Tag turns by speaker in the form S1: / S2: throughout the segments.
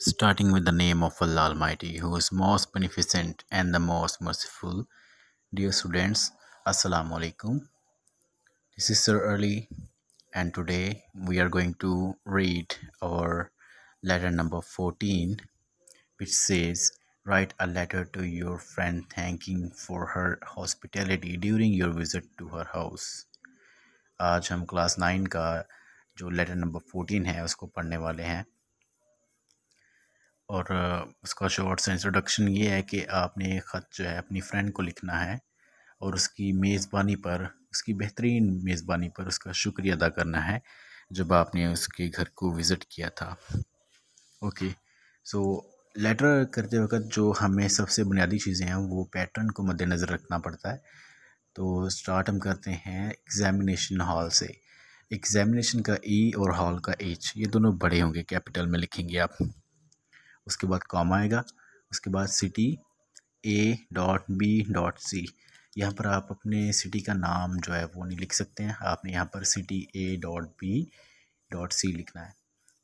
S1: starting with the name of Allah Almighty, who is most beneficent and the most merciful. Dear students, Assalamu Alaikum. This is Sir Early, and today we are going to read our letter number 14, which says, Write a letter to your friend thanking for her hospitality during your visit to her house. आज हम class nine का जो letter number fourteen है उसको पढ़ने वाले हैं और उसका शॉर्ट सा इंट्रोडक्शन ये है कि आपने ख़त जो है अपनी फ्रेंड को लिखना है और उसकी मेज़बानी पर उसकी बेहतरीन मेज़बानी पर उसका शुक्रिया अदा करना है जब आपने उसके घर को विज़िट किया था ओके सो लेटर करते वक्त जो हमें सबसे बुनियादी चीज़ें हैं वो पैटर्न को मद्देनज़र रखना पड़ता है तो स्टार्ट हम करते हैं एग्ज़ामिनेशन हॉल से एग्ज़ामिनेशन का ई e और हॉल का एच ये दोनों बड़े होंगे कैपिटल में लिखेंगे आप उसके बाद कॉमा आएगा उसके बाद city A dot B dot C यहाँ पर आप अपने सिटी का नाम जो है वो नहीं लिख सकते हैं आपने यहाँ पर city A dot B dot C लिखना है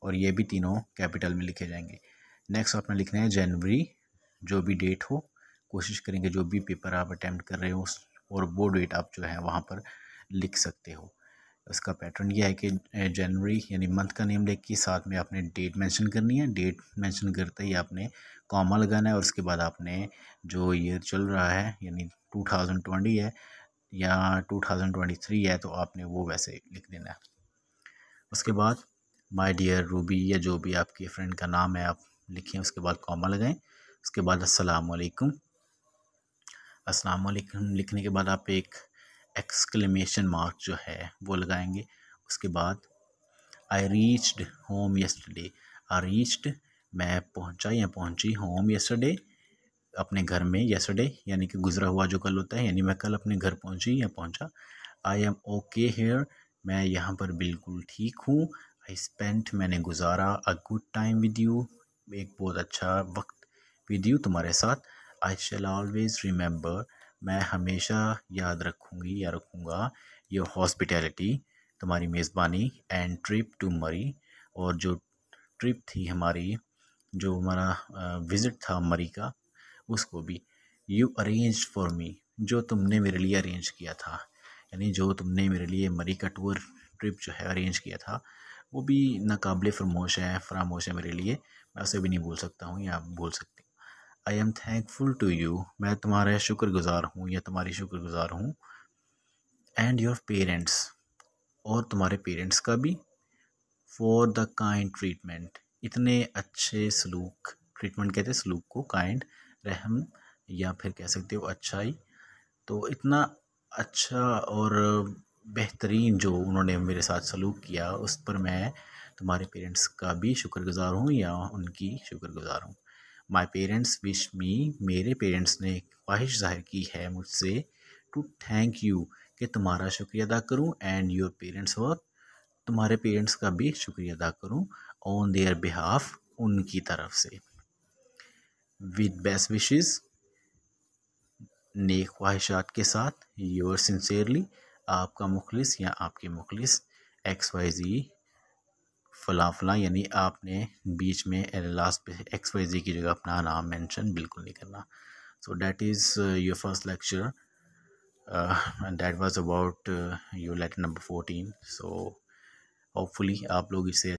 S1: और ये भी तीनों कैपिटल में लिखे जाएंगे नेक्स्ट आपने लिखना है जनवरी जो भी डेट हो कोशिश करेंगे जो भी पेपर आप अटैम्प्ट कर रहे हो और वो डेट आप जो है वहाँ पर लिख सकते हो उसका पैटर्न ये है कि जनवरी यानी मंथ का नेम लिख के साथ में आपने डेट मेंशन करनी है डेट मेंशन करते ही आपने कॉमा लगाना है और उसके बाद आपने जो ईयर चल रहा है यानी टू थाउजेंड ट्वेंटी है या टू थाउजेंड ट्वेंटी थ्री है तो आपने वो वैसे लिख देना है उसके बाद माय डियर रूबी या जो भी आपके फ्रेंड का नाम है आप लिखें उसके बाद कॉमा लगाएं उसके बाद अस्सलाम वालेकुम लिखने के बाद आप एक एक्सक्लेमेशन मार्क जो है वो लगाएंगे उसके बाद I reached home yesterday I reached मैं पहुंचा या पहुंची होम यस्टरडे अपने घर में यस्टरडे यानी कि गुज़रा हुआ जो कल होता है यानी मैं कल अपने घर पहुंची या पहुंचा आई एम ओके हेयर मैं यहाँ पर बिल्कुल ठीक हूँ आई स्पेंट मैंने गुजारा a good time with you एक बहुत अच्छा वक्त विद यू तुम्हारे साथ आई शेल ऑलवेज़ रिमेंबर मैं हमेशा याद रखूँगी या रखूँगा योर हॉस्पिटैलिटी तुम्हारी मेज़बानी एंड ट्रिप टू मरी और जो ट्रिप थी हमारी जो हमारा विज़िट था मरी का उसको भी यू अरेंज फॉर मी जो तुमने मेरे लिए अरेंज किया था यानी जो तुमने मेरे लिए मरी का टूर ट्रिप जो है अरेंज किया था वो भी नाकबले फरमोश है फरामोश है मेरे लिए मैं उसे भी नहीं भूल सकता हूँ या भूल सकता I am thankful to you मैं तुम्हारा शुक्रगुज़ार हूँ या तुम्हारी शुक्रगुज़ार हूँ एंड योर पेरेंट्स और तुम्हारे पेरेंट्स का भी फॉर द काइंड ट्रीटमेंट इतने अच्छे सलूक ट्रीटमेंट कहते हैं सलूक को काइंड रहम या फिर कह सकते हो अच्छाई तो इतना अच्छा और बेहतरीन जो उन्होंने मेरे साथ सलूक किया उस पर मैं तुम्हारे पेरेंट्स का भी शुक्रगुज़ार हूँ या उनकी शुक्रगुज़ार हूँ माई पेरेंट्स विश मी मेरे पेरेंट्स ने ख्वाहिश जाहिर की है मुझसे टू थैंक यू कि तुम्हारा शुक्रिया अदा करूँ एंड योर पेरेंट्स और तुम्हारे पेरेंट्स का भी शुक्रिया अदा करूँ ऑन देयर बिहाफ उनकी तरफ से विद बेस्ट विशेज़ नेक ख्वाहिशात के साथ योर सिंसेरली आपका मुखलिस या आपके मुखलिस एक्स वाई जी फलाफला यानी आपने बीच में लास्ट पे एक्स वाई जी की जगह अपना नाम मेंशन बिल्कुल नहीं करना so that is your first lecture that was about your letter number fourteen so hopefully आप लोग इसे